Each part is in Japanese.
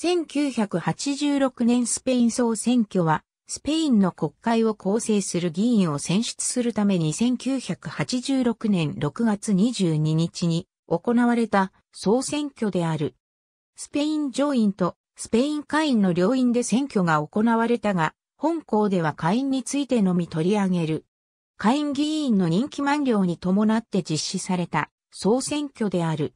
1986年スペイン総選挙は、スペインの国会を構成する議員を選出するために1986年6月22日に行われた総選挙である。スペイン上院とスペイン下院の両院で選挙が行われたが、本校では下院についてのみ取り上げる。下院議員の任期満了に伴って実施された総選挙である。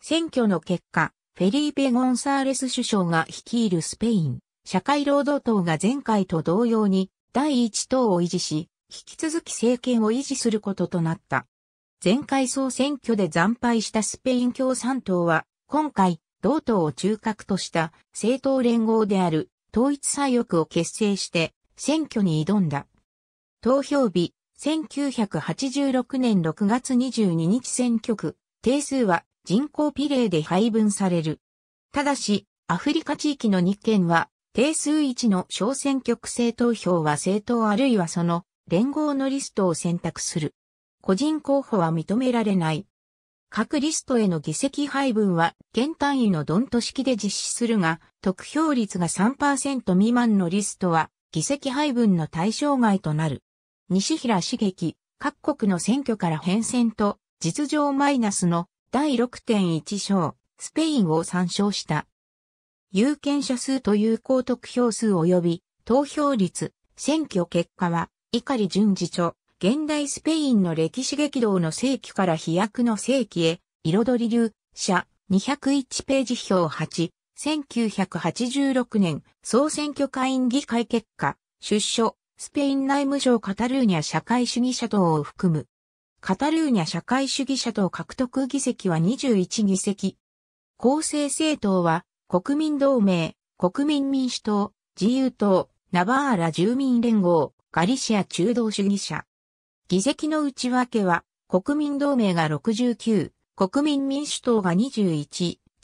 選挙の結果、フェリーペ・ゴンサーレス首相が率いるスペイン、社会労働党が前回と同様に第一党を維持し、引き続き政権を維持することとなった。前回総選挙で惨敗したスペイン共産党は、今回、同党を中核とした政党連合である統一左翼を結成して選挙に挑んだ。投票日、1986年6月22日選挙区、定数は人口比例で配分される。ただし、アフリカ地域の2県は、定数1の小選挙区制投票は政党あるいはその連合のリストを選択する。個人候補は認められない。各リストへの議席配分は、県単位のドント式で実施するが、得票率が3%未満のリストは、議席配分の対象外となる。西平茂樹、各国の選挙から変遷と、実情マイナスの第6.1章、スペインを参照した。有権者数と有効得票数及び投票率、選挙結果は、碇淳次著、現代スペインの歴史激動の世紀から飛躍の世紀へ、彩り流、社、201ページ表8、1986年、総選挙会員議会結果、出所、スペイン内務省カタルーニャ社会主義者等を含むカタルーニャ社会主義者党獲得議席は21議席。公正政党は、国民同盟、国民民主党、自由党、ナバーラ住民連合、ガリシア中道主義者。議席の内訳は、国民同盟が69、国民民主党が21、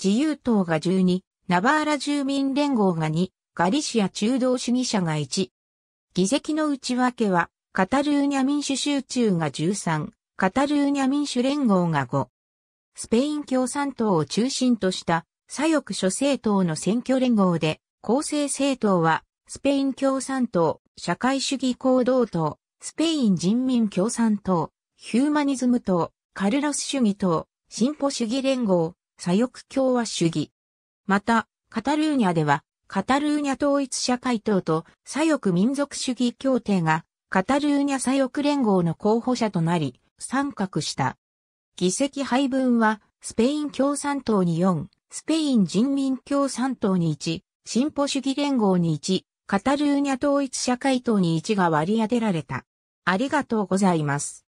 自由党が12、ナバーラ住民連合が2、ガリシア中道主義者が1。議席の内訳は、カタルーニャ民主集中が13、カタルーニャ民主連合が5、スペイン共産党を中心とした左翼諸政党の選挙連合で、構成政党は、スペイン共産党、社会主義行動党、スペイン人民共産党、ヒューマニズム党、カルロス主義党、進歩主義連合、左翼共和主義。また、カタルーニャでは、カタルーニャ統一社会党と左翼民族主義協定がカタルーニャ左翼連合の候補者となり、参画した。議席配分は、スペイン共産党に4、スペイン人民共産党に1、進歩主義連合に1、カタルーニャ統一社会党に1が割り当てられた。ありがとうございます。